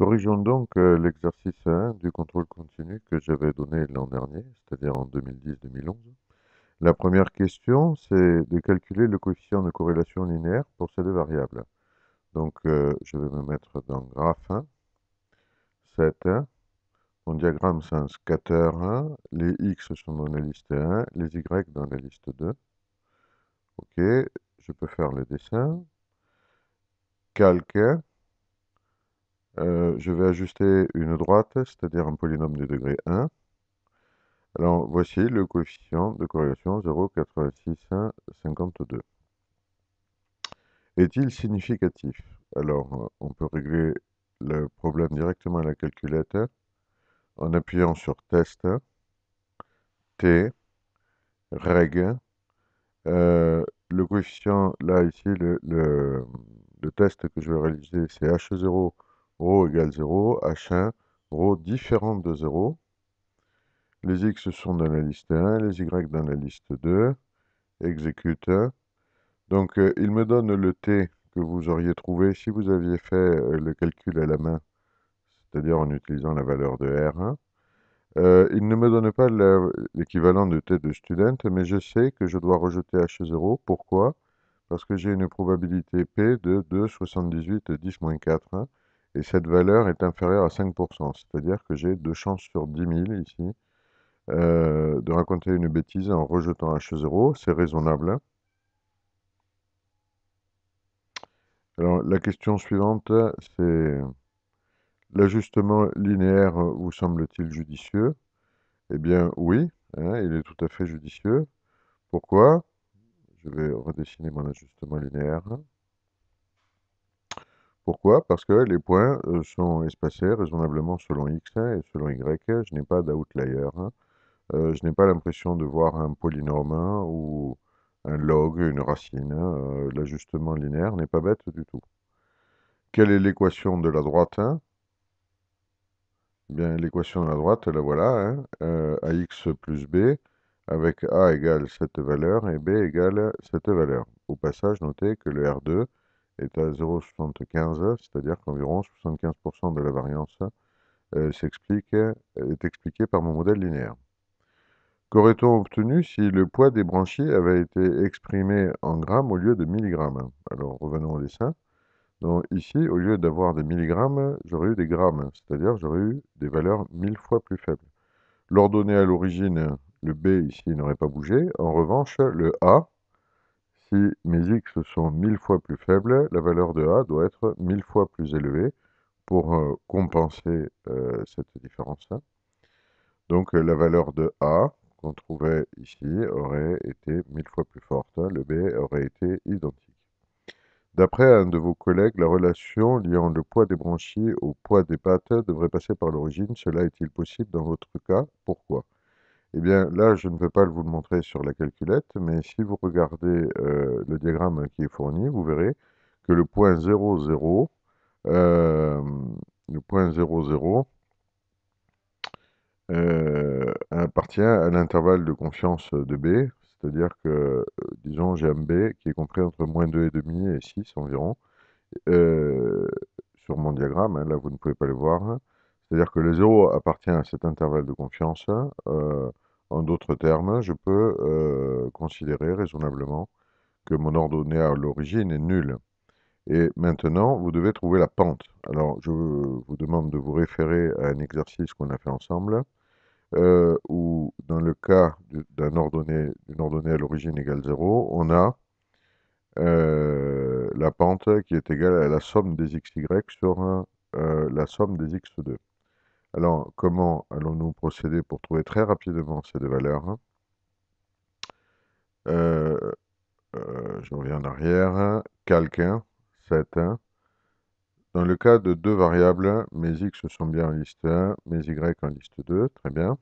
Corrigeons donc euh, l'exercice 1 du contrôle continu que j'avais donné l'an dernier, c'est-à-dire en 2010-2011. La première question, c'est de calculer le coefficient de corrélation linéaire pour ces deux variables. Donc, euh, je vais me mettre dans graphe 1, 7, Mon diagramme, c'est un scatter 1. Les x sont dans la liste 1, les y dans la liste 2. OK, je peux faire le dessin. Calque euh, je vais ajuster une droite, c'est-à-dire un polynôme de degré 1. Alors voici le coefficient de corrélation 0,8652. Est-il significatif Alors euh, on peut régler le problème directement à la calculette en appuyant sur test, T, reg. Euh, le coefficient, là ici, le, le test que je vais réaliser, c'est H0 Rho égale 0, h1, Rho différent de 0. Les x sont dans la liste 1, les y dans la liste 2. Exécute. Donc, euh, il me donne le t que vous auriez trouvé si vous aviez fait euh, le calcul à la main, c'est-à-dire en utilisant la valeur de r euh, il ne me donne pas l'équivalent de t de student, mais je sais que je dois rejeter H0. Pourquoi Parce que j'ai une probabilité P de 2,78 10 4 et cette valeur est inférieure à 5%. C'est-à-dire que j'ai 2 chances sur 10 000 ici euh, de raconter une bêtise en rejetant H0. C'est raisonnable. Hein. Alors, la question suivante, c'est l'ajustement linéaire vous semble-t-il judicieux Eh bien, oui, hein, il est tout à fait judicieux. Pourquoi Je vais redessiner mon ajustement linéaire. Pourquoi Parce que les points euh, sont espacés raisonnablement selon X et selon Y. Je n'ai pas d'outlier. Hein. Euh, je n'ai pas l'impression de voir un polynôme hein, ou un log, une racine. Hein. Euh, l'ajustement linéaire n'est pas bête du tout. Quelle est l'équation de la droite eh Bien, l'équation de la droite, la voilà, ax plus b, avec a égale cette valeur et b égale cette valeur. Au passage, notez que le R2 est à 0,75, c'est-à-dire qu'environ 75% de la variance euh, euh, est expliquée par mon modèle linéaire. Qu'aurait-on obtenu si le poids des branchies avait été exprimé en grammes au lieu de milligrammes Alors revenons au dessin. Donc ici, au lieu d'avoir des milligrammes, j'aurais eu des grammes, c'est-à-dire j'aurais eu des valeurs mille fois plus faibles. L'ordonnée à l'origine, le B ici n'aurait pas bougé. En revanche, le A, si mes x sont mille fois plus faibles, la valeur de a doit être 1000 fois plus élevée pour euh, compenser euh, cette différence Donc euh, la valeur de a qu'on trouvait ici aurait été mille fois plus forte, hein, le b aurait été identique. D'après un de vos collègues, la relation liant le poids des branchies au poids des pattes devrait passer par l'origine. Cela est-il possible dans votre cas Pourquoi eh bien là, je ne vais pas vous le montrer sur la calculette, mais si vous regardez euh, le diagramme qui est fourni, vous verrez que le point 0,0, euh, euh, appartient à l'intervalle de confiance de B, c'est-à-dire que, disons, j'ai un B qui est compris entre moins 2,5 et 6 environ, sur mon diagramme, hein, là vous ne pouvez pas le voir, c'est-à-dire que le 0 appartient à cet intervalle de confiance. Euh, en d'autres termes, je peux euh, considérer raisonnablement que mon ordonnée à l'origine est nulle. Et maintenant, vous devez trouver la pente. Alors, je vous demande de vous référer à un exercice qu'on a fait ensemble, euh, où dans le cas d'une ordonnée, ordonnée à l'origine égale 0, on a la pente qui est égale à la somme des xy sur la somme des x2. Alors, comment allons-nous procéder pour trouver très rapidement ces deux valeurs hein euh, euh, Je reviens en arrière. Calque 7. Dans le cas de deux variables, mes x sont bien en liste 1, mes y en liste 2. Très bien.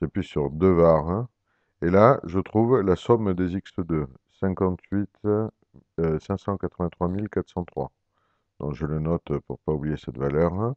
J'appuie sur 2 var. Hein. Et là, je trouve la somme des x2. 58 583 403. Donc je le note pour ne pas oublier cette valeur. Hein.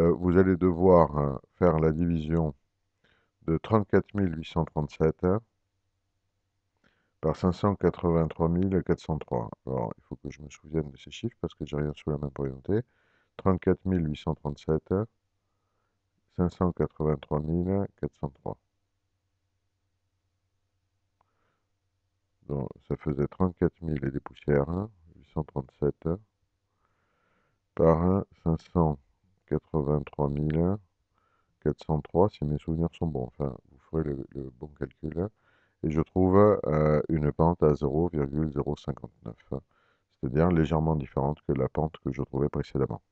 Euh, vous allez devoir euh, faire la division de 34 837 par 583 403. Alors, il faut que je me souvienne de ces chiffres parce que j'ai rien sous la même pour 34 837, 583 403. Donc, ça faisait 34 000 et des poussières, 837 hein, par 500. 83 403, si mes souvenirs sont bons. Enfin, vous ferez le, bon calcul. Et je trouve euh, une pente à 0,059, c'est-à-dire légèrement différente que la pente que je trouvais précédemment.